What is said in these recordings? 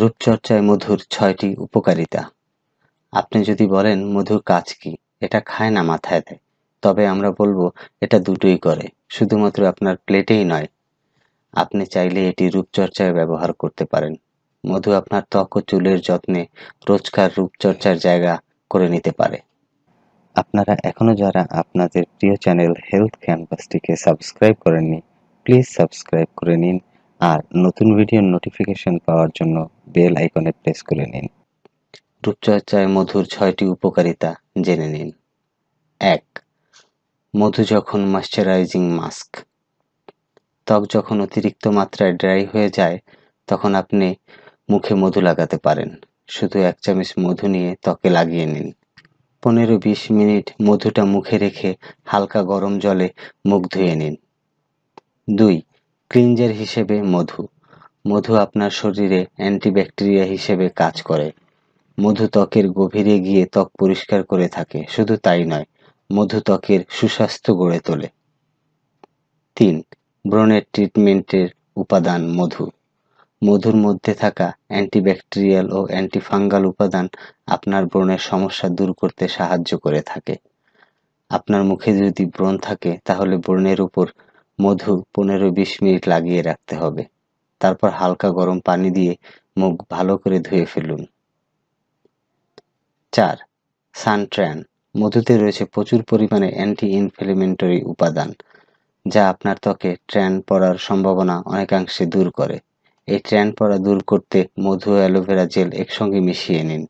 রূপচর্চায় মধুর ছয়টি উপকারিতা আপনি যদি বলেন মধুর কাজ কি এটা খায় না মাথায় দেয় তবে আমরা বলবো এটা দুটোই করে শুধুমাত্র আপনার প্লেটেই নয় আপনি চাইলে এটি রূপচর্চায় ব্যবহার করতে পারেন মধু আপনার ত্বক ও চুলের যত্নে রোজকার রূপচর্চার জায়গা করে নিতে পারে আপনারা এখনও যারা আপনাদের প্রিয় চ্যানেল হেলথ ক্যানভাসটিকে সাবস্ক্রাইব করেননি প্লিজ সাবস্ক্রাইব করে নিন আর নতুন ভিডিওর নোটিফিকেশন পাওয়ার জন্য বেল আইকনে প্রেস করে নিন রূপচর্চায় মধুর ছয়টি উপকারিতা জেনে নিন এক মধু যখন ময়শ্চারাইজিং মাস্ক ত্বক যখন অতিরিক্ত মাত্রায় ড্রাই হয়ে যায় তখন আপনি মুখে মধু লাগাতে পারেন শুধু এক চামচ মধু নিয়ে ত্বকে লাগিয়ে নিন পনেরো বিশ মিনিট মধুটা মুখে রেখে হালকা গরম জলে মুখ ধুয়ে নিন দুই ক্লিনজার হিসেবে মধু মধু আপনার শরীরে অ্যান্টিব্যাকটেরিয়া হিসেবে কাজ করে মধু ত্বকের গভীরে গিয়ে ত্বক পরিষ্কার করে থাকে শুধু তাই নয় মধু ত্বকের সুস্বাস্থ্য গড়ে তোলে তিন ব্রণের ট্রিটমেন্টের উপাদান মধু মধুর মধ্যে থাকা অ্যান্টিব্যাকটেরিয়াল ও অ্যান্টিফাঙ্গাল উপাদান আপনার ব্রণের সমস্যা দূর করতে সাহায্য করে থাকে আপনার মুখে যদি ব্রণ থাকে তাহলে ব্রণের উপর মধু পনেরো বিশ মিনিট লাগিয়ে রাখতে হবে তারপর হালকা গরম পানি দিয়ে মুখ ভালো করে ধুয়ে ফেলুন চার সানট্র্যান মধুতে রয়েছে প্রচুর পরিমাণে অ্যান্টি ইনফ্লেমেন্টরি উপাদান যা আপনার ত্বকে ট্র্যান পড়ার সম্ভাবনা অনেকাংশে দূর করে এই ট্র্যান পড়া দূর করতে মধু অ্যালোভেরা জেল একসঙ্গে মিশিয়ে নিন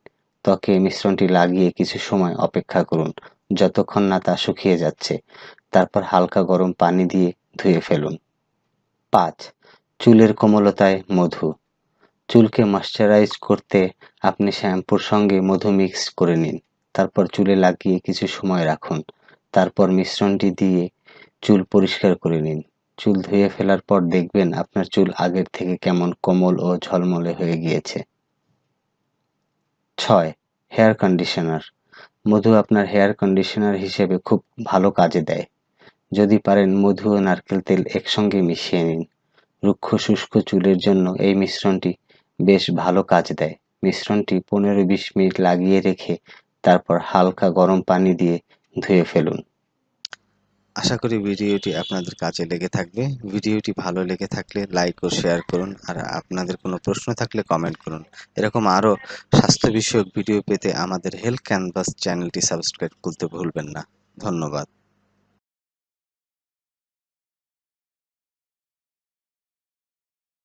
ত্বকে মিশ্রণটি লাগিয়ে কিছু সময় অপেক্ষা করুন যতক্ষণ না তা শুকিয়ে যাচ্ছে তারপর হালকা গরম পানি দিয়ে ধুয়ে ফেলুন পাঁচ চুলের কোমলতায় মধু চুলকে ময়শ্চারাইজ করতে আপনি শ্যাম্পুর সঙ্গে মধু মিক্স করে নিন তারপর চুলে লাগিয়ে কিছু সময় রাখুন তারপর মিশ্রণটি দিয়ে চুল পরিষ্কার করে নিন চুল ধুয়ে ফেলার পর দেখবেন আপনার চুল আগের থেকে কেমন কোমল ও ঝলমলে হয়ে গিয়েছে ছয় হেয়ার কন্ডিশনার মধু আপনার হেয়ার কন্ডিশনার হিসেবে খুব ভালো কাজে দেয় যদি পারেন মধু ও নারকেল তেল একসঙ্গে মিশিয়ে নিন রুক্ষ শুষ্ক চুলের জন্য এই মিশ্রণটি বেশ ভালো কাজ দেয় মিশ্রণটি পনেরো বিশ মিনিট লাগিয়ে রেখে তারপর হালকা গরম পানি দিয়ে ধুয়ে ফেলুন আশা করি ভিডিওটি আপনাদের কাজে লেগে থাকবে ভিডিওটি ভালো লেগে থাকলে লাইক ও শেয়ার করুন আর আপনাদের কোনো প্রশ্ন থাকলে কমেন্ট করুন এরকম আরও স্বাস্থ্য বিষয়ক ভিডিও পেতে আমাদের হেলথ ক্যানভাস চ্যানেলটি সাবস্ক্রাইব করতে ভুলবেন না ধন্যবাদ